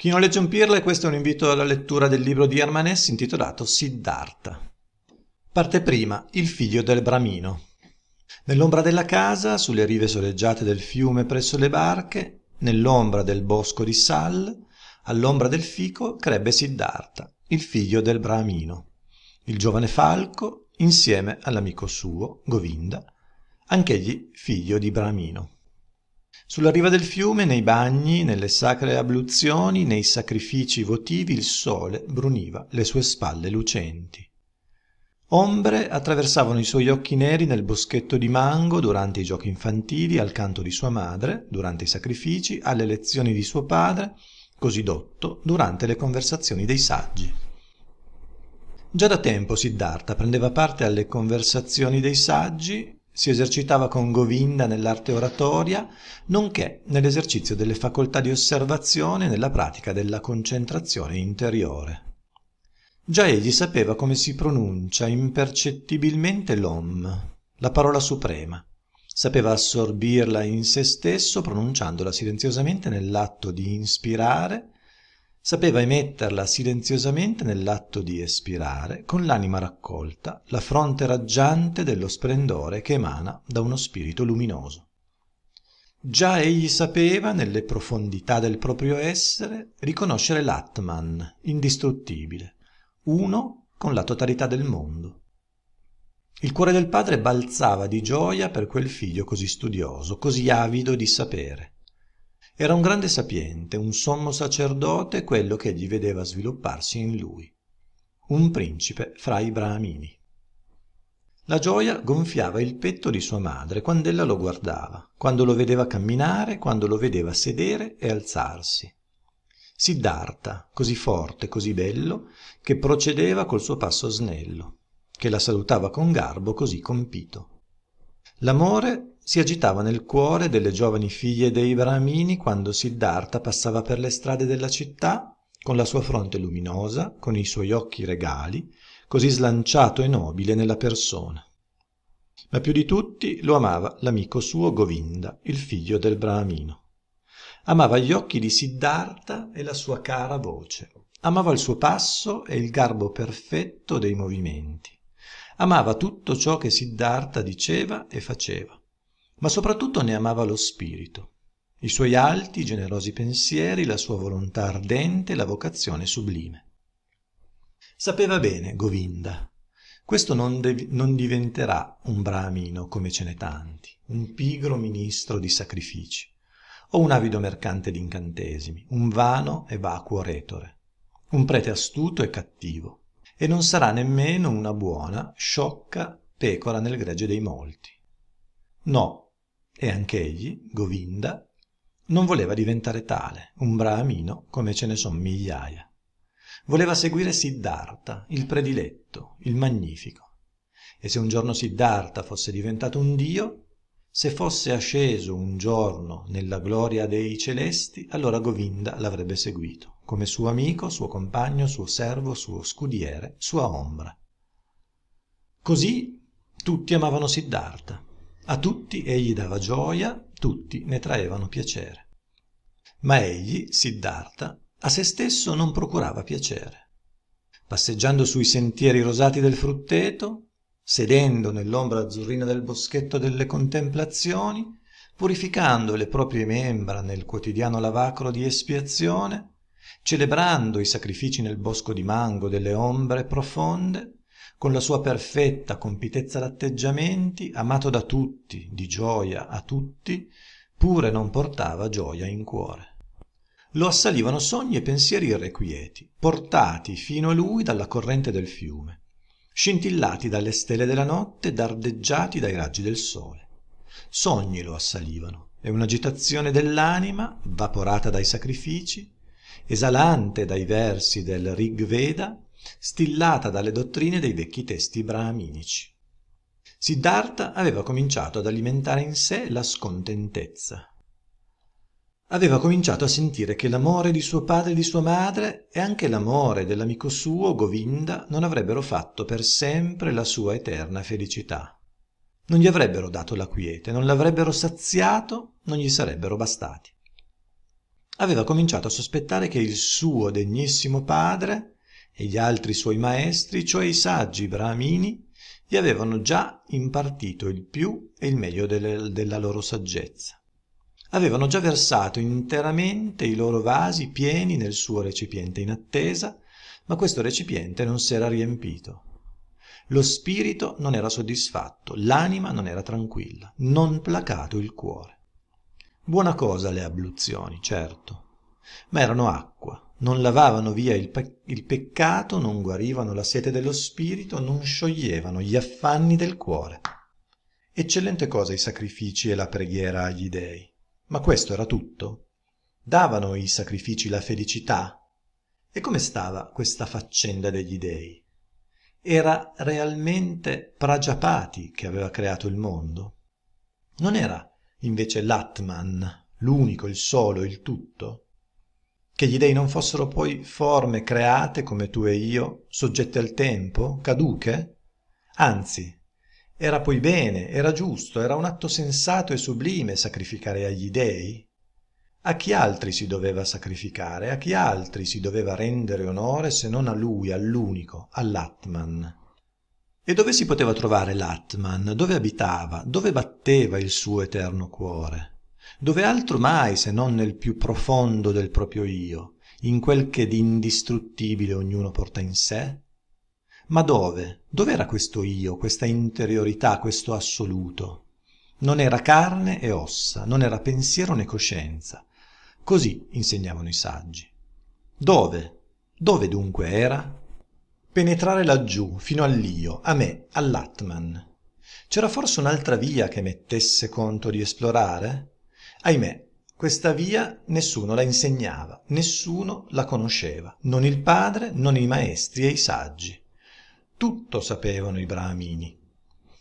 Chi non legge un pirla, questo è un invito alla lettura del libro di Hermanes intitolato Siddhartha. Parte prima, il figlio del Bramino. Nell'ombra della casa, sulle rive soleggiate del fiume presso le barche, nell'ombra del bosco di Sal, all'ombra del fico, crebbe Siddhartha, il figlio del Bramino, il giovane falco, insieme all'amico suo, Govinda, anch'egli figlio di Bramino. Sulla riva del fiume, nei bagni, nelle sacre abluzioni, nei sacrifici votivi, il sole bruniva le sue spalle lucenti. Ombre attraversavano i suoi occhi neri nel boschetto di Mango durante i giochi infantili, al canto di sua madre, durante i sacrifici, alle lezioni di suo padre, così dotto, durante le conversazioni dei saggi. Già da tempo Siddhartha prendeva parte alle conversazioni dei saggi si esercitava con Govinda nell'arte oratoria, nonché nell'esercizio delle facoltà di osservazione e nella pratica della concentrazione interiore. Già egli sapeva come si pronuncia impercettibilmente l'Om, la parola suprema. Sapeva assorbirla in se stesso pronunciandola silenziosamente nell'atto di inspirare sapeva emetterla silenziosamente nell'atto di espirare, con l'anima raccolta, la fronte raggiante dello splendore che emana da uno spirito luminoso. Già egli sapeva, nelle profondità del proprio essere, riconoscere l'Atman, indistruttibile, uno con la totalità del mondo. Il cuore del padre balzava di gioia per quel figlio così studioso, così avido di sapere era un grande sapiente un sommo sacerdote quello che ch'egli vedeva svilupparsi in lui un principe fra i bramini. la gioia gonfiava il petto di sua madre quando ella lo guardava quando lo vedeva camminare quando lo vedeva sedere e alzarsi siddhartha così forte così bello che procedeva col suo passo snello che la salutava con garbo così compito l'amore si agitava nel cuore delle giovani figlie dei bramini quando siddhartha passava per le strade della città con la sua fronte luminosa con i suoi occhi regali così slanciato e nobile nella persona ma più di tutti lo amava l'amico suo govinda il figlio del brahmino amava gli occhi di siddhartha e la sua cara voce amava il suo passo e il garbo perfetto dei movimenti amava tutto ciò che siddhartha diceva e faceva ma soprattutto ne amava lo spirito i suoi alti generosi pensieri la sua volontà ardente la vocazione sublime sapeva bene govinda questo non, de- non diventerà un bramino come ce n'è tanti un pigro ministro di sacrifici o un avido mercante di incantesimi un vano e vacuo retore un prete astuto e cattivo e non sarà nemmeno una buona sciocca pecora nel gregge dei molti no e anch'egli, Govinda, non voleva diventare tale, un brahmino come ce ne son migliaia. Voleva seguire Siddhartha, il prediletto, il magnifico. E se un giorno Siddhartha fosse diventato un dio, se fosse asceso un giorno nella gloria dei celesti, allora Govinda l'avrebbe seguito, come suo amico, suo compagno, suo servo, suo scudiere, sua ombra. Così tutti amavano Siddhartha, a tutti egli dava gioia, tutti ne traevano piacere. Ma egli, Siddhartha, a se stesso non procurava piacere. Passeggiando sui sentieri rosati del frutteto, sedendo nell'ombra azzurrina del boschetto delle contemplazioni, purificando le proprie membra nel quotidiano lavacro di espiazione, celebrando i sacrifici nel bosco di mango delle ombre profonde, con la sua perfetta compitezza d'atteggiamenti amato da tutti di gioia a tutti pure non portava gioia in cuore lo assalivano sogni e pensieri irrequieti portati fino a lui dalla corrente del fiume scintillati dalle stelle della notte dardeggiati dai raggi del sole sogni lo assalivano e un'agitazione dell'anima vaporata dai sacrifici esalante dai versi del rig veda stillata dalle dottrine dei vecchi testi brahaminici. Siddhartha aveva cominciato ad alimentare in sé la scontentezza. Aveva cominciato a sentire che l'amore di suo padre e di sua madre e anche l'amore dell'amico suo, Govinda, non avrebbero fatto per sempre la sua eterna felicità. Non gli avrebbero dato la quiete, non l'avrebbero saziato, non gli sarebbero bastati. Aveva cominciato a sospettare che il suo degnissimo padre e gli altri suoi maestri, cioè i saggi brahmini, gli avevano già impartito il più e il meglio delle, della loro saggezza. Avevano già versato interamente i loro vasi pieni nel suo recipiente in attesa, ma questo recipiente non s'era riempito. Lo spirito non era soddisfatto, l'anima non era tranquilla, non placato il cuore. Buona cosa le abluzioni, certo, ma erano acqua, non lavavano via il, pe- il peccato, non guarivano la sete dello spirito, non scioglievano gli affanni del cuore. Eccellente cosa i sacrifici e la preghiera agli dèi. ma questo era tutto? Davano i sacrifici la felicità? E come stava questa faccenda degli dèi? Era realmente Prajapati che aveva creato il mondo? Non era invece Latman, l'unico, il solo, il tutto? che gli dei non fossero poi forme create come tu e io, soggette al tempo, caduche? Anzi, era poi bene, era giusto, era un atto sensato e sublime sacrificare agli dei? A chi altri si doveva sacrificare, a chi altri si doveva rendere onore se non a lui, all'unico, all'Atman? E dove si poteva trovare l'Atman? Dove abitava? Dove batteva il suo eterno cuore? dove altro mai se non nel più profondo del proprio io in quel che di indistruttibile ognuno porta in sé ma dove dov'era questo io questa interiorità questo assoluto non era carne e ossa non era pensiero né coscienza così insegnavano i saggi dove dove dunque era penetrare laggiù fino all'io a me all'atman c'era forse un'altra via che mettesse conto di esplorare ahimè questa via nessuno la insegnava nessuno la conosceva non il padre non i maestri e i saggi tutto sapevano i brahmini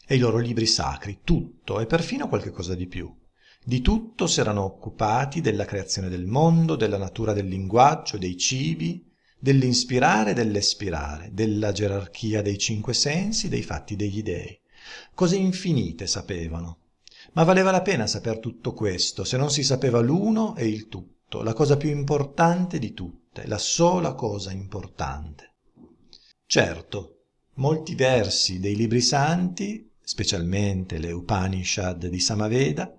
e i loro libri sacri tutto e perfino qualche cosa di più di tutto si erano occupati della creazione del mondo della natura del linguaggio dei cibi dell'inspirare e dell'espirare della gerarchia dei cinque sensi dei fatti degli dèi cose infinite sapevano ma valeva la pena saper tutto questo, se non si sapeva l'uno e il tutto, la cosa più importante di tutte, la sola cosa importante. Certo, molti versi dei libri santi, specialmente le Upanishad di Samaveda,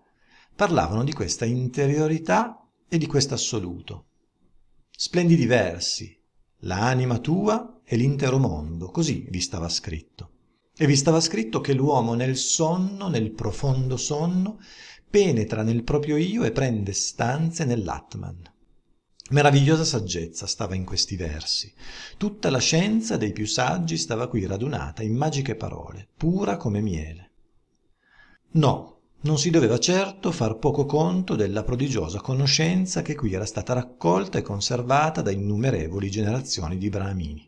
parlavano di questa interiorità e di questo assoluto. Splendidi versi, l'anima tua e l'intero mondo, così vi stava scritto e vi stava scritto che l'uomo nel sonno nel profondo sonno penetra nel proprio io e prende stanze nell'atman meravigliosa saggezza stava in questi versi tutta la scienza dei più saggi stava qui radunata in magiche parole pura come miele no non si doveva certo far poco conto della prodigiosa conoscenza che qui era stata raccolta e conservata da innumerevoli generazioni di brahmini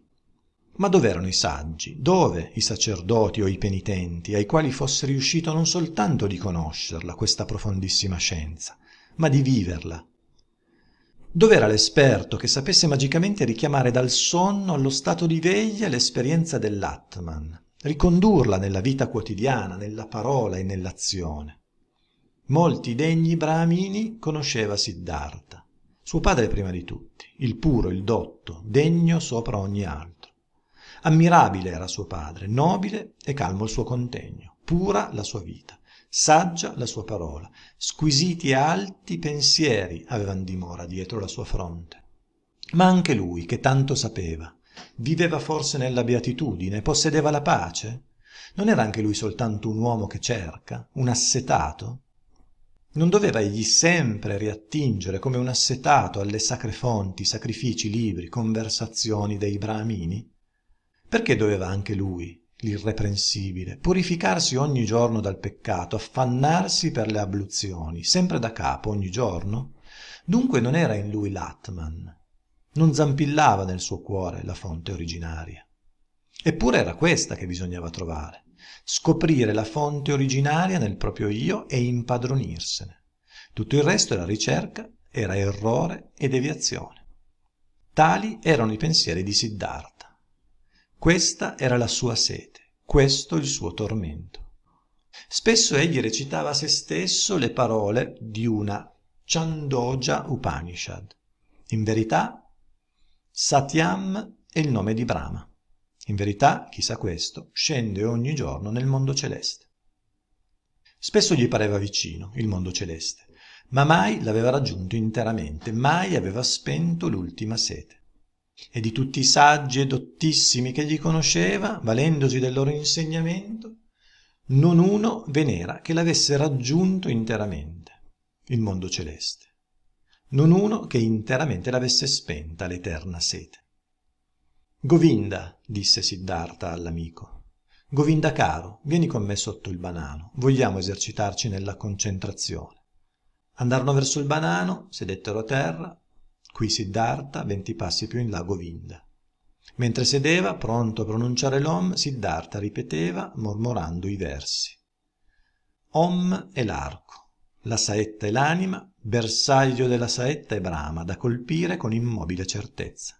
ma dov'erano i saggi? Dove i sacerdoti o i penitenti ai quali fosse riuscito non soltanto di conoscerla, questa profondissima scienza, ma di viverla? Dov'era l'esperto che sapesse magicamente richiamare dal sonno allo stato di veglia l'esperienza dell'Atman, ricondurla nella vita quotidiana, nella parola e nell'azione? Molti degni brahmini conosceva Siddhartha, suo padre prima di tutti, il puro, il dotto, degno sopra ogni altro ammirabile era suo padre nobile e calmo il suo contegno pura la sua vita saggia la sua parola squisiti e alti pensieri avevan dimora dietro la sua fronte ma anche lui che tanto sapeva viveva forse nella beatitudine possedeva la pace non era anche lui soltanto un uomo che cerca un assetato non doveva egli sempre riattingere come un assetato alle sacre fonti sacrifici libri conversazioni dei brahmini perché doveva anche lui, l'irreprensibile, purificarsi ogni giorno dal peccato, affannarsi per le abluzioni, sempre da capo, ogni giorno? Dunque non era in lui l'Atman, non zampillava nel suo cuore la fonte originaria. Eppure era questa che bisognava trovare, scoprire la fonte originaria nel proprio io e impadronirsene. Tutto il resto era ricerca, era errore e deviazione. Tali erano i pensieri di Siddhartha questa era la sua sete, questo il suo tormento. Spesso egli recitava a se stesso le parole di una Chandogya Upanishad. In verità, Satyam è il nome di Brahma. In verità, chissà questo, scende ogni giorno nel mondo celeste. Spesso gli pareva vicino il mondo celeste, ma mai l'aveva raggiunto interamente, mai aveva spento l'ultima sete e di tutti i saggi e dottissimi che gli conosceva valendosi del loro insegnamento non uno ven'era che l'avesse raggiunto interamente il mondo celeste non uno che interamente l'avesse spenta l'eterna sete govinda disse siddhartha all'amico govinda caro vieni con me sotto il banano vogliamo esercitarci nella concentrazione andarono verso il banano sedettero a terra qui Siddhartha venti passi più in là Govinda. Mentre sedeva, pronto a pronunciare l'Om, Siddhartha ripeteva, mormorando i versi. Om è l'arco, la saetta è l'anima, bersaglio della saetta è Brahma, da colpire con immobile certezza.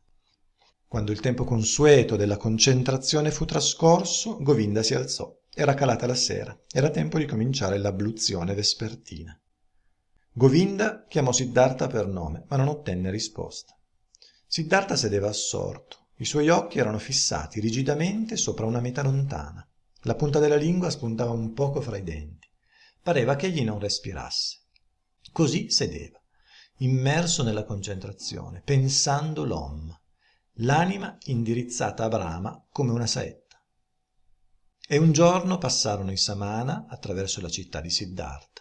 Quando il tempo consueto della concentrazione fu trascorso, Govinda si alzò. Era calata la sera, era tempo di cominciare l'abluzione vespertina. Govinda chiamò Siddhartha per nome, ma non ottenne risposta. Siddhartha sedeva assorto. I suoi occhi erano fissati rigidamente sopra una meta lontana. La punta della lingua spuntava un poco fra i denti. Pareva che egli non respirasse. Così sedeva, immerso nella concentrazione, pensando l'Om, l'anima indirizzata a Brahma come una saetta. E un giorno passarono i Samana attraverso la città di Siddhartha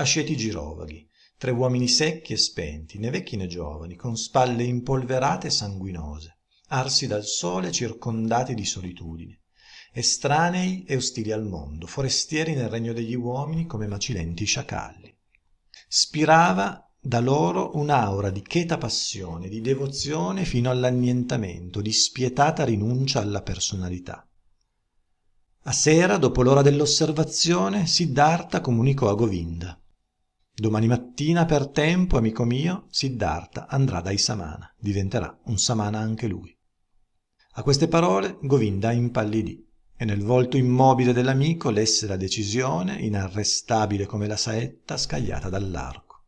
asceti girovaghi tre uomini secchi e spenti né vecchi né giovani con spalle impolverate e sanguinose arsi dal sole circondati di solitudine estranei e ostili al mondo forestieri nel regno degli uomini come macilenti sciacalli spirava da loro un'aura di cheta passione di devozione fino all'annientamento di spietata rinuncia alla personalità a sera dopo l'ora dell'osservazione siddhartha comunicò a govinda Domani mattina per tempo, amico mio, Siddhartha andrà dai Samana, diventerà un Samana anche lui. A queste parole Govinda impallidì e nel volto immobile dell'amico lesse la decisione, inarrestabile come la saetta scagliata dall'arco.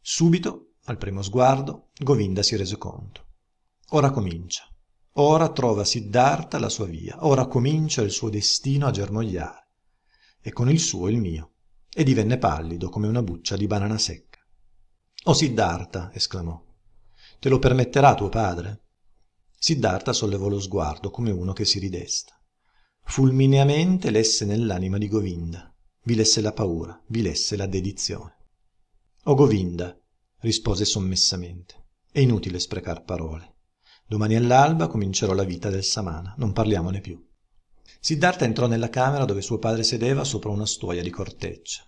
Subito, al primo sguardo, Govinda si rese conto. Ora comincia. Ora trova Siddhartha la sua via, ora comincia il suo destino a germogliare, e con il suo il mio e divenne pallido come una buccia di banana secca. Oh Siddhartha, esclamò, te lo permetterà tuo padre? Siddhartha sollevò lo sguardo come uno che si ridesta. Fulmineamente lesse nell'anima di Govinda, vi lesse la paura, vi lesse la dedizione. O oh, Govinda, rispose sommessamente, è inutile sprecar parole. Domani all'alba comincerò la vita del Samana, non parliamone più. Siddhartha entrò nella camera dove suo padre sedeva sopra una stuoia di corteccia.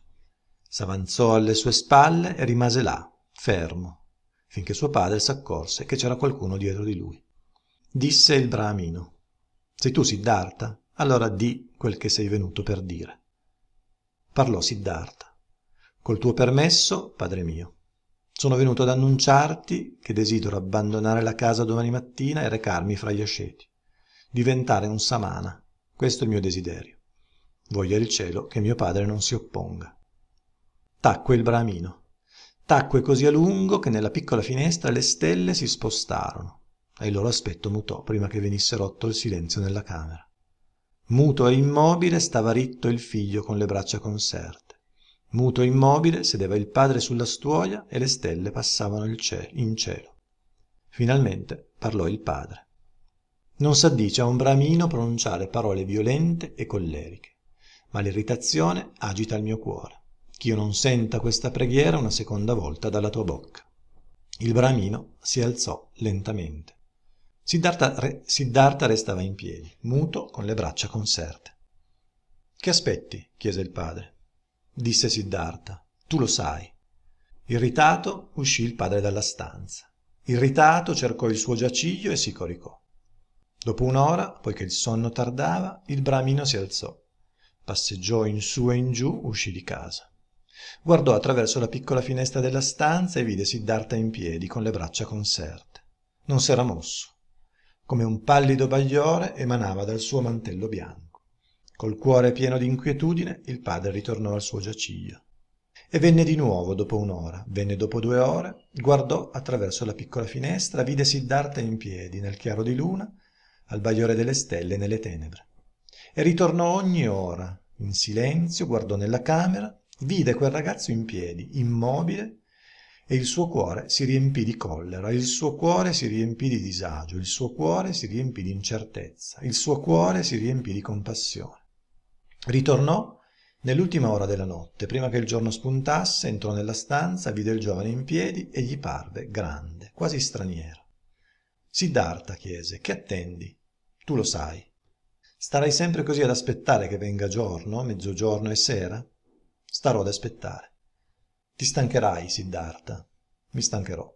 S'avanzò alle sue spalle e rimase là, fermo, finché suo padre s'accorse che c'era qualcuno dietro di lui. Disse il bramino: Sei tu Siddhartha? Allora di quel che sei venuto per dire. Parlò Siddhartha. Col tuo permesso, padre mio, sono venuto ad annunciarti che desidero abbandonare la casa domani mattina e recarmi fra gli asceti, diventare un samana questo è il mio desiderio Voglio il cielo che mio padre non si opponga tacque il bramino tacque così a lungo che nella piccola finestra le stelle si spostarono e il loro aspetto mutò prima che venisse rotto il silenzio nella camera muto e immobile stava ritto il figlio con le braccia conserte muto e immobile sedeva il padre sulla stuoia e le stelle passavano in cielo finalmente parlò il padre non s'addice a un bramino pronunciare parole violente e colleriche ma l'irritazione agita il mio cuore ch'io non senta questa preghiera una seconda volta dalla tua bocca il bramino si alzò lentamente siddàrta restava in piedi muto con le braccia conserte che aspetti chiese il padre disse siddàrta tu lo sai irritato uscì il padre dalla stanza irritato cercò il suo giaciglio e si coricò dopo un'ora poiché il sonno tardava il bramino si alzò passeggiò in su e in giù uscì di casa guardò attraverso la piccola finestra della stanza e vide siddarta in piedi con le braccia conserte non s'era mosso come un pallido bagliore emanava dal suo mantello bianco col cuore pieno di inquietudine, il padre ritornò al suo giaciglio e venne di nuovo dopo un'ora, venne dopo due ore, guardò attraverso la piccola finestra, vide Siddhartha in piedi nel chiaro di luna al bagliore delle stelle nelle tenebre. E ritornò ogni ora, in silenzio, guardò nella camera, vide quel ragazzo in piedi, immobile, e il suo cuore si riempì di collera, il suo cuore si riempì di disagio, il suo cuore si riempì di incertezza, il suo cuore si riempì di compassione. Ritornò Nell'ultima ora della notte, prima che il giorno spuntasse, entrò nella stanza, vide il giovane in piedi e gli parve grande, quasi straniero. Siddhartha chiese: Che attendi? tu lo sai. Starai sempre così ad aspettare che venga giorno, mezzogiorno e sera? Starò ad aspettare. Ti stancherai, Siddhartha. Mi stancherò.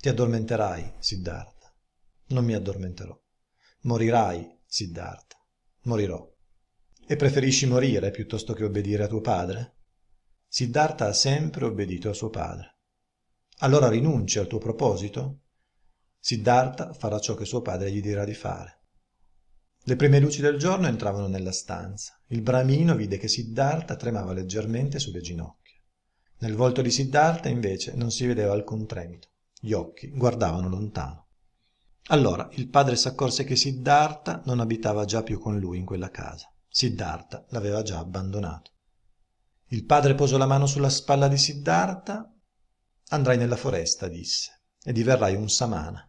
Ti addormenterai, Siddhartha. Non mi addormenterò. Morirai, Siddhartha. Morirò. E preferisci morire piuttosto che obbedire a tuo padre? Siddhartha ha sempre obbedito a suo padre. Allora rinuncia al tuo proposito? Siddhartha farà ciò che suo padre gli dirà di fare le prime luci del giorno entravano nella stanza il bramino vide che siddhartha tremava leggermente sulle ginocchia nel volto di siddhartha invece non si vedeva alcun tremito gli occhi guardavano lontano allora il padre s'accorse che siddhartha non abitava già più con lui in quella casa siddhartha l'aveva già abbandonato il padre posò la mano sulla spalla di siddhartha andrai nella foresta disse e diverrai un samana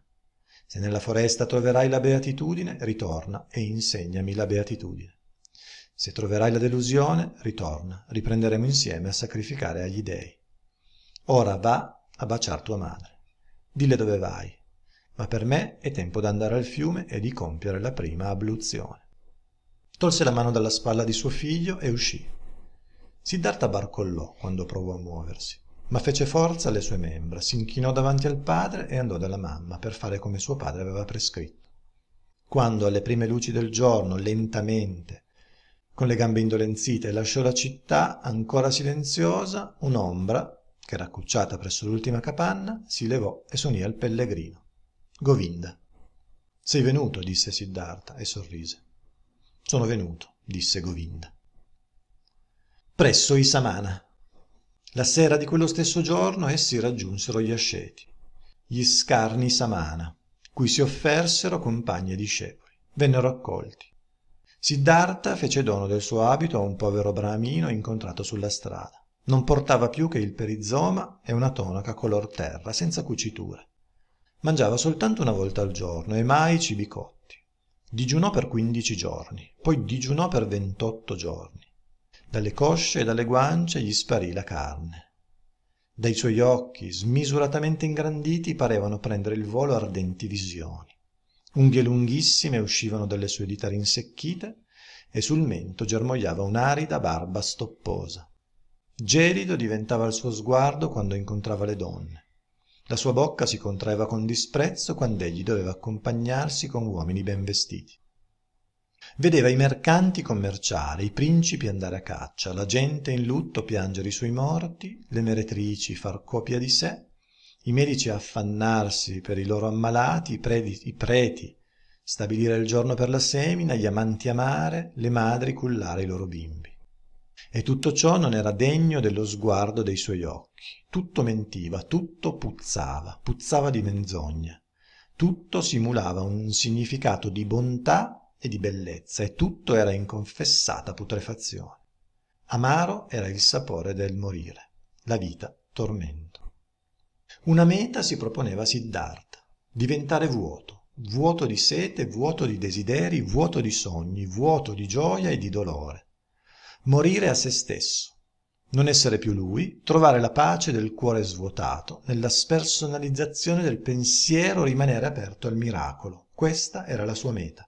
se nella foresta troverai la beatitudine, ritorna e insegnami la beatitudine. Se troverai la delusione, ritorna, riprenderemo insieme a sacrificare agli dèi. Ora va a baciar tua madre. Dille dove vai. Ma per me è tempo d'andare al fiume e di compiere la prima abluzione. Tolse la mano dalla spalla di suo figlio e uscì. Siddhartha barcollò quando provò a muoversi ma fece forza alle sue membra, s'inchinò davanti al padre e andò dalla mamma per fare come suo padre aveva prescritto. Quando alle prime luci del giorno, lentamente, con le gambe indolenzite, lasciò la città ancora silenziosa, un'ombra, che era accucciata presso l'ultima capanna, si levò e sonì al pellegrino. Govinda. Sei venuto, disse Siddhartha e sorrise. Sono venuto, disse Govinda. Presso i Samana, la sera di quello stesso giorno essi raggiunsero gli asceti, gli scarni Samana, cui si offersero compagni e discepoli. Vennero accolti. Siddhartha fece dono del suo abito a un povero bramino incontrato sulla strada. Non portava più che il perizoma e una tonaca color terra, senza cuciture. Mangiava soltanto una volta al giorno e mai cibi cotti. Digiunò per quindici giorni, poi digiunò per ventotto giorni dalle cosce e dalle guance gli sparì la carne dai suoi occhi smisuratamente ingranditi parevano prendere il volo ardenti visioni unghie lunghissime uscivano dalle sue dita rinsecchite e sul mento germogliava un'arida barba stopposa gelido diventava il suo sguardo quando incontrava le donne la sua bocca si contraeva con disprezzo quand'egli doveva accompagnarsi con uomini ben vestiti vedeva i mercanti commerciare i principi andare a caccia la gente in lutto piangere i suoi morti le meretrici far copia di sé i medici affannarsi per i loro ammalati i preti stabilire il giorno per la semina gli amanti amare le madri cullare i loro bimbi e tutto ciò non era degno dello sguardo dei suoi occhi tutto mentiva tutto puzzava puzzava di menzogna tutto simulava un significato di bontà e di bellezza e tutto era in confessata putrefazione. Amaro era il sapore del morire, la vita tormento. Una meta si proponeva Siddhartha, diventare vuoto, vuoto di sete, vuoto di desideri, vuoto di sogni, vuoto di gioia e di dolore. Morire a se stesso, non essere più lui, trovare la pace del cuore svuotato, nella spersonalizzazione del pensiero rimanere aperto al miracolo. Questa era la sua meta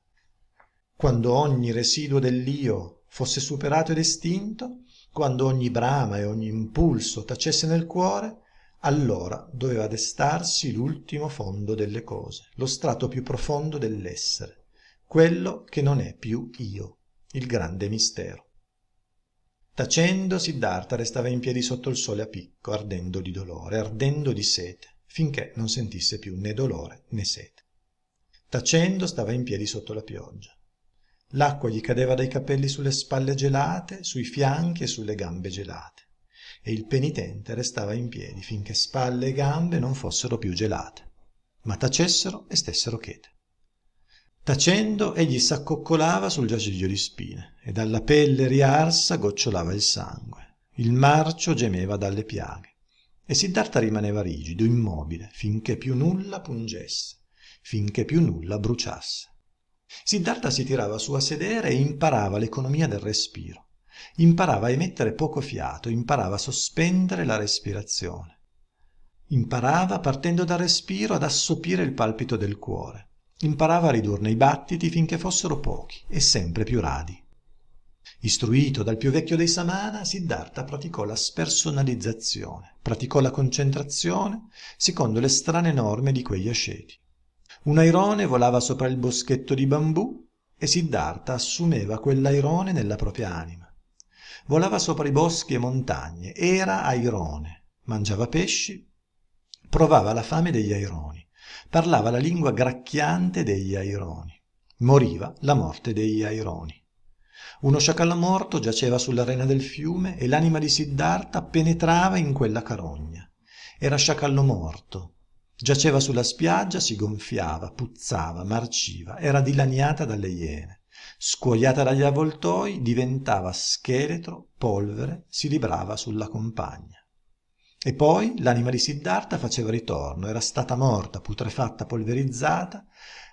quando ogni residuo dell'io fosse superato ed estinto quando ogni brama e ogni impulso tacesse nel cuore allora doveva destarsi l'ultimo fondo delle cose lo strato più profondo dell'essere quello che non è più io il grande mistero tacendo siddhartha restava in piedi sotto il sole a picco ardendo di dolore ardendo di sete finché non sentisse più né dolore né sete tacendo stava in piedi sotto la pioggia l'acqua gli cadeva dai capelli sulle spalle gelate, sui fianchi e sulle gambe gelate e il penitente restava in piedi finché spalle e gambe non fossero più gelate, ma tacessero e stessero chete. Tacendo egli s'accoccolava sul giaciglio di spine e dalla pelle riarsa gocciolava il sangue. Il marcio gemeva dalle piaghe e Siddhartha rimaneva rigido, immobile, finché più nulla pungesse, finché più nulla bruciasse. Siddhartha si tirava su a sedere e imparava l'economia del respiro. Imparava a emettere poco fiato, imparava a sospendere la respirazione. Imparava, partendo dal respiro, ad assopire il palpito del cuore. Imparava a ridurne i battiti finché fossero pochi e sempre più radi. Istruito dal più vecchio dei Samana, Siddhartha praticò la spersonalizzazione, praticò la concentrazione secondo le strane norme di quegli asceti un airone volava sopra il boschetto di bambù e siddhartha assumeva quell'airone nella propria anima volava sopra i boschi e montagne era airone mangiava pesci provava la fame degli aironi parlava la lingua gracchiante degli aironi moriva la morte degli aironi uno sciacallo morto giaceva sulla rena del fiume e l'anima di siddhartha penetrava in quella carogna era sciacallo morto giaceva sulla spiaggia si gonfiava puzzava marciva era dilaniata dalle iene scuoiata dagli avvoltoi diventava scheletro polvere si librava sulla compagna e poi l'anima di siddhartha faceva ritorno era stata morta putrefatta polverizzata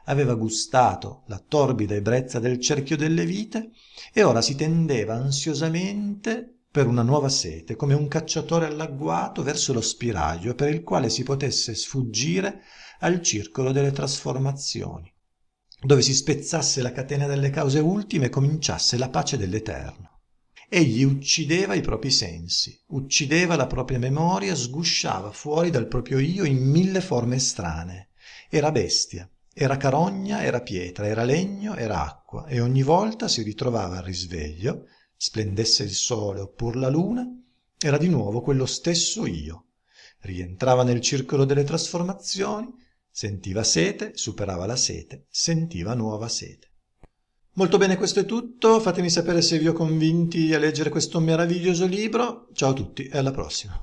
aveva gustato la torbida ebbrezza del cerchio delle vite e ora si tendeva ansiosamente per una nuova sete come un cacciatore all'agguato verso lo spiraglio per il quale si potesse sfuggire al circolo delle trasformazioni dove si spezzasse la catena delle cause ultime e cominciasse la pace dell'eterno egli uccideva i propri sensi uccideva la propria memoria sgusciava fuori dal proprio io in mille forme strane era bestia era carogna era pietra era legno era acqua e ogni volta si ritrovava al risveglio splendesse il sole oppure la luna era di nuovo quello stesso io rientrava nel circolo delle trasformazioni sentiva sete superava la sete sentiva nuova sete molto bene questo è tutto fatemi sapere se vi ho convinti a leggere questo meraviglioso libro ciao a tutti e alla prossima